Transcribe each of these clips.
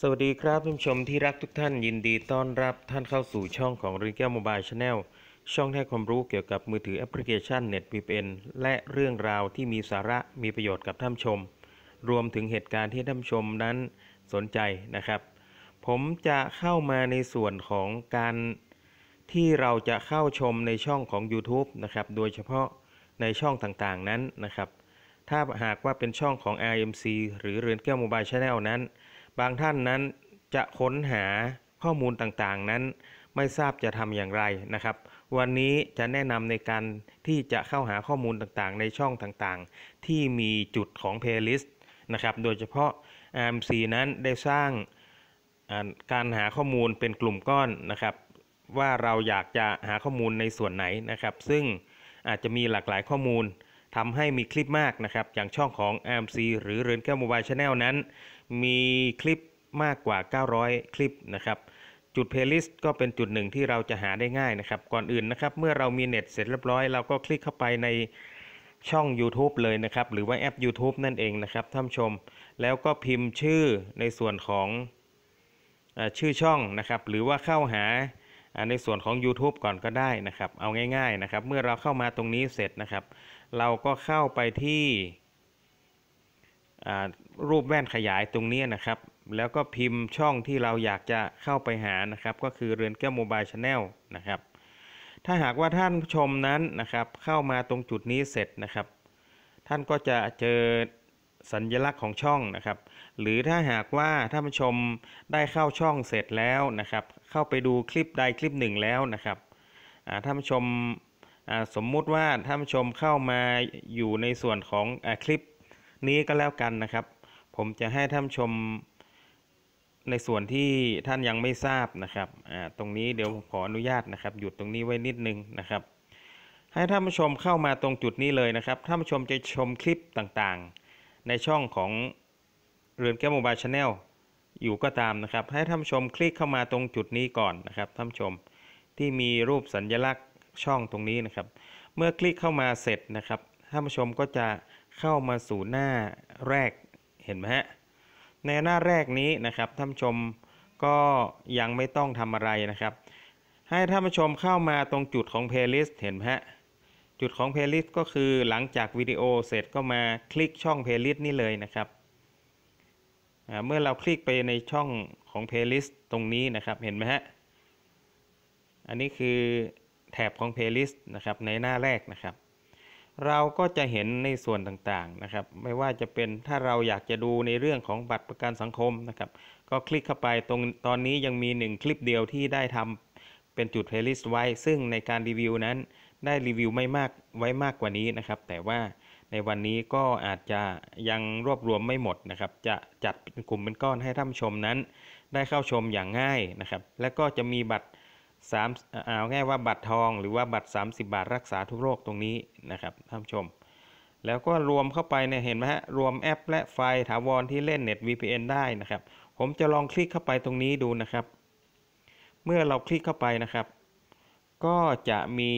สวัสดีครับท่านชมที่รักทุกท่านยินดีต้อนรับท่านเข้าสู่ช่องของรีแก้วโมบายชาแนลช่องให้ความรู้เกี่ยวกับมือถือแอปพลิเคชันเน็ตพีเอ็นและเรื่องราวที่มีสาระมีประโยชน์กับท่านชม รวมถึงเหตุการณ์ที่ท่านชมนั้นสนใจนะครับ ผมจะเข้ามาในส่วนของการที่เราจะเข้าชมในช่องของ YouTube นะครับ โดยเฉพาะในช่องต่างๆนั้นนะครับ ถ้าหากว่าเป็นช่องของ RMC หรือเรือนแก้วโมบายชาแนลนั้นบางท่านนั้นจะค้นหาข้อมูลต่างๆนั้นไม่ทราบจะทำอย่างไรนะครับวันนี้จะแนะนำในการที่จะเข้าหาข้อมูลต่างๆ ในช่องต่างๆ ที่มีจุดของเพลย์ลิสต์นะครับโดยเฉพาะ AMC นั้นได้สร้างการหาข้อมูลเป็นกลุ่มก้อนนะครับว่าเราอยากจะหาข้อมูลในส่วนไหนนะครับ ซึ่งอาจจะมีหลากหลายข้อมูลทำให้มีคลิปมากนะครับอย่างช่องของ AMC หรือเรือนแก้วโมบายชาแนลนั้นมีคลิปมากกว่า 900 คลิปนะครับ จุดเพลย์ลิสต์ก็เป็นจุดหนึ่งที่เราจะหาได้ง่ายนะครับ ก่อนอื่นนะครับ เมื่อเรามีเน็ตเสร็จเรียบร้อย เราก็คลิกเข้าไปในช่อง YouTube เลยนะครับ หรือว่าแอป YouTube นั่นเองนะครับท่านชม แล้วก็พิมพ์ชื่อในส่วนของชื่อช่องนะครับ หรือว่าเข้าหาในส่วนของ YouTube ก่อนก็ได้นะครับ เอาง่ายๆนะครับ เมื่อเราเข้ามาตรงนี้เสร็จนะครับ เราก็เข้าไปที่รูปแว่นขยายตรงนี้นะครับ แล้วก็พิมพ์ช่องที่เราอยากจะเข้าไปหานะครับ ก็คือเรือนแก้วโมบายชาแนลนะครับ ถ้าหากว่าท่านชมนั้นนะครับเข้ามาตรงจุดนี้เสร็จนะครับ ท่านก็จะเจอสัญญลักษณ์ของช่องนะครับ หรือถ้าหากว่าท่านผู้ชมได้เข้าช่องเสร็จแล้วนะครับ เข้าไปดูคลิปใดคลิปหนึ่งแล้วนะครับท่านผู้ชมสมมุติว่าท่านผู้ชมเข้ามาอยู่ในส่วนของอคลิปนี้ก็แล้วกันนะครับ ผมจะให้ท่านชมในส่วนที่ท่านยังไม่ทราบนะครับ ตรงนี้เดี๋ยวขออนุญาตนะครับหยุดตรงนี้ไว้นิดนึงนะครับ ให้ท่านผู้ชมเข้ามาตรงจุดนี้เลยนะครับ ท่านผู้ชมจะชมคลิปต่างๆ ในช่องของเรือนแก้วโมบายชาแนลอยู่ก็ตามนะครับ ให้ท่านผู้ชมคลิกเข้ามาตรงจุดนี้ก่อนนะครับท่านผู้ชมที่มีรูปสัญญลักษณ์ช่องตรงนี้นะครับ เมื่อคลิกเข้ามาเสร็จนะครับท่านผู้ชมก็จะเข้ามาสู่หน้าแรกเห็นไหมฮะ ในหน้าแรกนี้นะครับท่านชมก็ยังไม่ต้องทำอะไรนะครับ ให้ท่านผู้ชมเข้ามาตรงจุดของเพลย์ลิสต์เห็นไหมฮะจุดของเพลย์ลิสต์ก็คือหลังจากวิดีโอเสร็จก็มาคลิกช่องเพลย์ลิสต์นี่เลยนะครับ เมื่อเราคลิกไปในช่องของเพลย์ลิสต์ตรงนี้นะครับเห็นไหมฮะอันนี้คือแถบของเพลย์ลิสต์นะครับในหน้าแรกนะครับเราก็จะเห็นในส่วนต่างๆ นะครับ ไม่ว่าจะเป็น ถ้าเราอยากจะดูในเรื่องของบัตรประกันสังคมนะครับ ก็คลิกเข้าไป ตรง ตอนนี้ยังมี 1 คลิปเดียวที่ได้ทำเป็นจุดเพลย์ลิสต์ไว้ ซึ่งในการรีวิวนั้น ได้รีวิวไม่มาก ไว้มากกว่านี้นะครับ แต่ว่าในวันนี้ก็อาจจะยังรวบรวมไม่หมดนะครับ จะจัดกลุ่มเป็นก้อนให้ท่านชมนั้น ได้เข้าชมอย่างง่ายนะครับ และก็จะมีบัตรสามเอาง่ายว่าบัตรทองหรือว่าบัตร 30 บาทรักษาทุกโรคตรงนี้นะครับท่านผู้ชม แล้วก็รวมเข้าไปเนี่ยเห็นไหมฮะรวมแอป และไฟล์ถาวรที่เล่นเน็ต VPN ได้นะครับ ผมจะลองคลิกเข้าไปตรงนี้ดูนะครับ เมื่อเราคลิกเข้าไปนะครับก็จะมี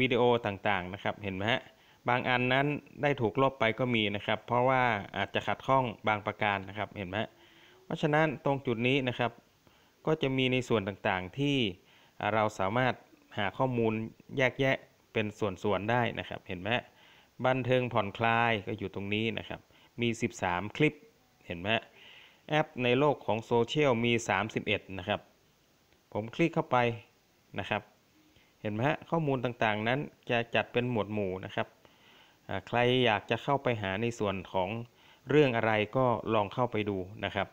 วิดีโอต่างๆ นะครับ เห็นไหมฮะบางอันนั้นได้ถูกลบไปก็มีนะครับ เพราะว่าอาจจะขัดข้องบางประการนะครับเห็นไหมเพราะฉะนั้นตรงจุดนี้นะครับก็จะมีในส่วนต่างๆที่เราสามารถหาข้อมูลแยกแยะเป็นส่วนๆได้นะครับ เห็นไหมบันเทิงผ่อนคลายก็อยู่ตรงนี้นะครับ มี 13 คลิป เห็นไหมแอปในโลกของโซเชียลมี 31 นะครับ ผมคลิกเข้าไปนะครับ เห็นไหมข้อมูลต่างๆนั้นจะจัดเป็นหมวดหมู่นะครับ ใครอยากจะเข้าไปหาในส่วนของเรื่องอะไรก็ลองเข้าไปดูนะครับ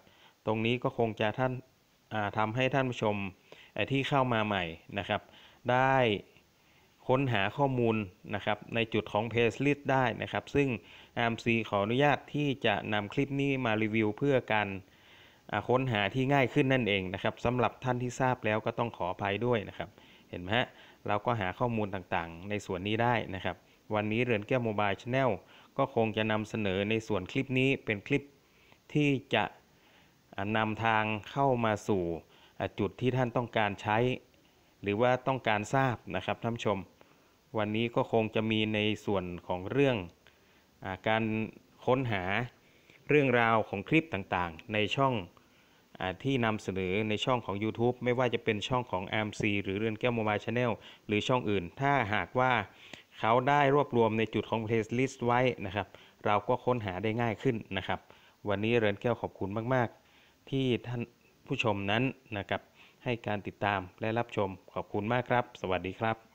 ตรงนี้ก็คงจะท่านทำให้ท่านผู้ชมที่เข้ามาใหม่นะครับ ได้ค้นหาข้อมูลนะครับในจุดของเพจลิสต์ได้นะครับ ซึ่งอมซีขออนุญาตที่จะนำคลิปนี้มารีวิวเพื่อการค้นหาที่ง่ายขึ้นนั่นเองนะครับสำหรับท่านที่ทราบแล้วก็ต้องขออภัยด้วยนะครับ เห็นไหมฮะเราก็หาข้อมูลต่างๆในส่วนนี้ได้นะครับ วันนี้เรือนแก้วโมบายชาแนลก็คงจะนำเสนอในส่วนคลิปนี้เป็นคลิปที่จะนำทางเข้ามาสู่จุดที่ท่านต้องการใช้ หรือว่าต้องการทราบนะครับท่านชม วันนี้ก็คงจะมีในส่วนของเรื่องอการค้นหาเรื่องราวของคลิปต่าง ๆ ในช่องอที่นำเสนอในช่องของ YouTube ไม่ว่าจะเป็นช่องของ AMC หรือเรือนแก้วโมบายชาแนลหรือช่องอื่น ถ้าหากว่าเขาได้รวบรวมในจุดของ playlist ไว้นะครับ เราก็ค้นหาได้ง่ายขึ้นนะครับ วันนี้เรือนแก้วขอบคุณมากที่ท่านผู้ชมนั้นนะครับให้การติดตามและรับชม ขอบคุณมากครับ สวัสดีครับ